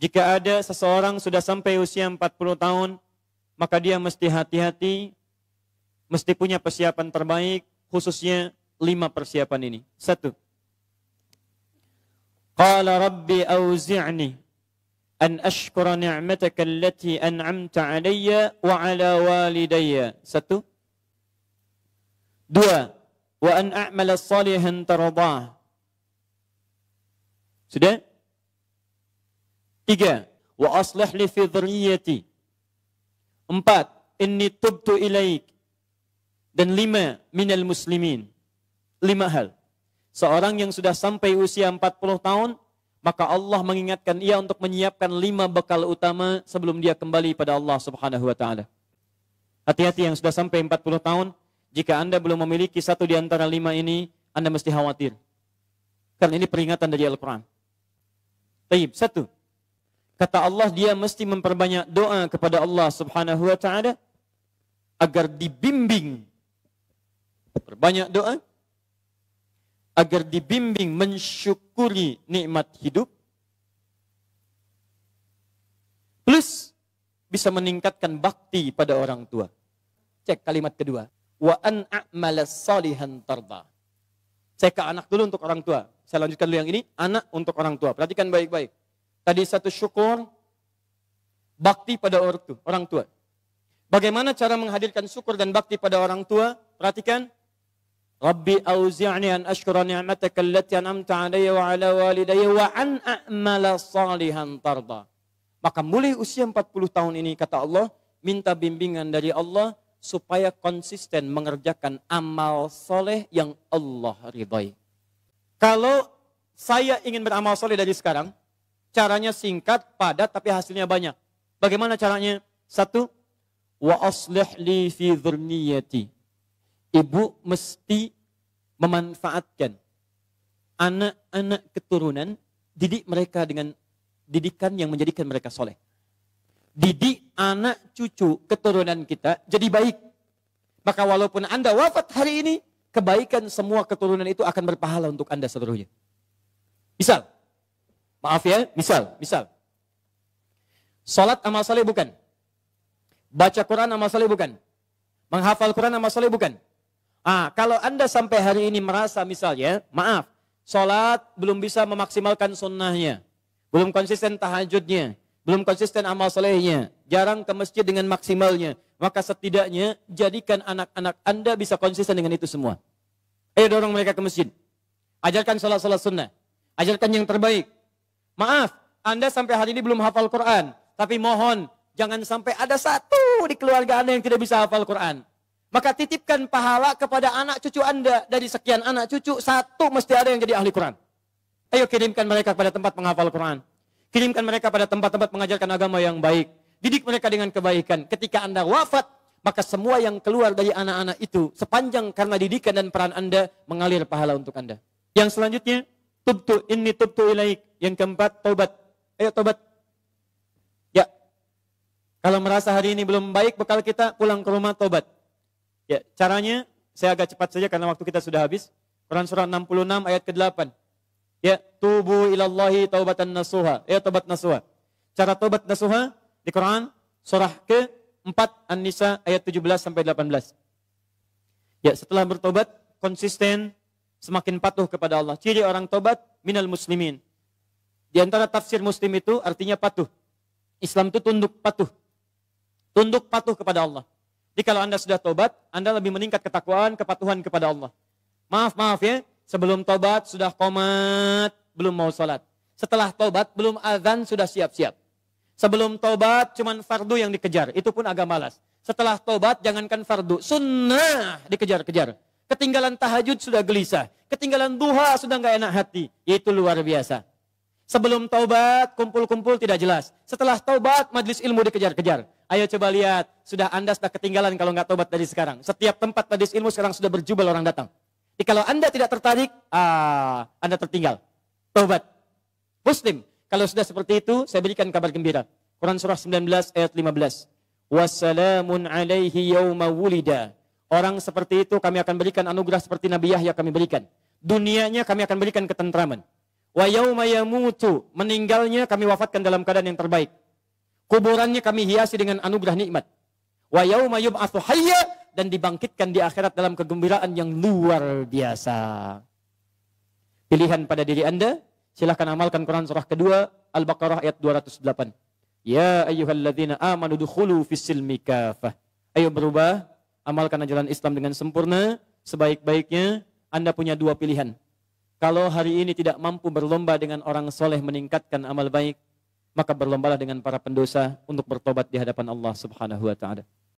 Jika ada seseorang sudah sampai usia 40 tahun, maka dia mesti hati-hati, mesti punya persiapan terbaik, khususnya lima persiapan ini. Satu. Qala Rabbi auzi'ni an ashkura ni'mataka allati an'amta alayya wa ala walidayya. Satu. Dua. Wa an a'mala salihan tardah. Sudah? Tiga, wa aslih li fi dhurriyyati. Empat, inni tubtu ilaik. Dan lima, minal muslimin. Lima hal. Seorang yang sudah sampai usia 40 tahun, maka Allah mengingatkan ia untuk menyiapkan lima bekal utama sebelum dia kembali pada Allah Subhanahu wa taala. Hati-hati yang sudah sampai 40 tahun, jika Anda belum memiliki satu di antara lima ini, Anda mesti khawatir. Karena ini peringatan dari Al-Quran. Baik, satu. Kata Allah dia mesti memperbanyak doa kepada Allah Subhanahu wa taala agar dibimbing perbanyak doa agar dibimbing mensyukuri nikmat hidup plus bisa meningkatkan bakti pada orang tua. Cek kalimat kedua. Wa an a'mala salihan tarda. Cek ke anak dulu untuk orang tua. Saya lanjutkan dulu yang ini, anak untuk orang tua. Perhatikan baik-baik Tadi satu syukur, bakti pada orang tua. Bagaimana cara menghadirkan syukur dan bakti pada orang tua? Perhatikan. Rabbi auzi'ni an ashkura ni'mataka allati an'amta alaya wa ala walidayya wa an a'mala salihan tarda. Maka mulai usia 40 tahun ini kata Allah, minta bimbingan dari Allah supaya konsisten mengerjakan amal soleh yang Allah ridhai. Kalau saya ingin beramal soleh dari sekarang, Caranya singkat, padat, tapi hasilnya banyak. Bagaimana caranya? Satu, wa aslih li fi dhurniyati. Ibu mesti memanfaatkan anak-anak keturunan, didik mereka dengan didikan yang menjadikan mereka soleh. Didik anak cucu keturunan kita jadi baik. Maka walaupun Anda wafat hari ini, kebaikan semua keturunan itu akan berpahala untuk Anda seluruhnya. Misal, Maaf ya, misal, misal. Salat amal saleh bukan. Baca Quran amal saleh bukan. Menghafal Quran amal saleh bukan. Ah, kalau Anda sampai hari ini merasa misalnya, maaf, salat belum bisa memaksimalkan sunnahnya. Belum konsisten tahajudnya, belum konsisten amal salehnya, jarang ke masjid dengan maksimalnya, maka setidaknya jadikan anak-anak Anda bisa konsisten dengan itu semua. Ayo dorong mereka ke masjid. Ajarkan sholat-sholat sunnah. Ajarkan yang terbaik. Maaf, Anda sampai hari ini belum hafal Quran. Tapi mohon, jangan sampai ada satu di keluarga Anda yang tidak bisa hafal Quran. Maka titipkan pahala kepada anak cucu Anda. Dari sekian anak cucu, satu mesti ada yang jadi ahli Quran. Ayo kirimkan mereka pada tempat penghafal Quran. Kirimkan mereka pada tempat-tempat mengajarkan agama yang baik. Didik mereka dengan kebaikan. Ketika Anda wafat, maka semua yang keluar dari anak-anak itu sepanjang karena didikan dan peran Anda mengalir pahala untuk Anda. Yang selanjutnya, Tubtu ini tubtu ilaik. Yang keempat, taubat. Ayo taubat. Ya. Kalau merasa hari ini belum baik, bekal kita pulang ke rumah taubat. Ya, caranya saya agak cepat saja karena waktu kita sudah habis. Quran surah 66 ayat ke-8. Ya, tubu ilallahi taubatan nasuha. Ya, taubat nasuha. Cara taubat nasuha di Quran surah ke-4 An-Nisa ayat 17 sampai 18. Ya, setelah bertobat konsisten semakin patuh kepada Allah. Ciri orang tobat minal muslimin. Di antara tafsir muslim itu artinya patuh. Islam itu tunduk patuh. Tunduk patuh kepada Allah. Jadi kalau Anda sudah tobat, Anda lebih meningkat ketakwaan, kepatuhan kepada Allah. Maaf, maaf ya. Sebelum tobat sudah komat, belum mau sholat. Setelah tobat, belum azan sudah siap-siap. Sebelum tobat cuman fardu yang dikejar, itu pun agak malas. Setelah tobat jangankan fardu, sunnah dikejar-kejar. Ketinggalan tahajud sudah gelisah. Ketinggalan duha sudah nggak enak hati. Itu luar biasa. Sebelum taubat, kumpul-kumpul tidak jelas. Setelah taubat, majlis ilmu dikejar-kejar. Ayo coba lihat, sudah Anda sudah ketinggalan kalau nggak taubat dari sekarang. Setiap tempat majelis ilmu sekarang sudah berjubel orang datang. Jadi kalau Anda tidak tertarik, ah, Anda tertinggal. Taubat. Muslim, kalau sudah seperti itu, saya berikan kabar gembira. Quran surah 19 ayat 15. Wassalamun alaihi yawma wulidah. Orang seperti itu kami akan berikan anugerah seperti Nabi Yahya kami berikan. Dunianya kami akan berikan ketentraman. Wa yauma yamutu, meninggalnya kami wafatkan dalam keadaan yang terbaik. Kuburannya kami hiasi dengan anugerah nikmat. Wa yauma yub'atsu hayya dan dibangkitkan di akhirat dalam kegembiraan yang luar biasa. Pilihan pada diri Anda, silahkan amalkan Quran surah kedua Al-Baqarah ayat 208. Ya ayyuhalladzina amanu dukhulu fis kafah. Ayo berubah amalkan ajaran Islam dengan sempurna, sebaik-baiknya Anda punya dua pilihan. Kalau hari ini tidak mampu berlomba dengan orang soleh meningkatkan amal baik, maka berlombalah dengan para pendosa untuk bertobat di hadapan Allah Subhanahu wa taala.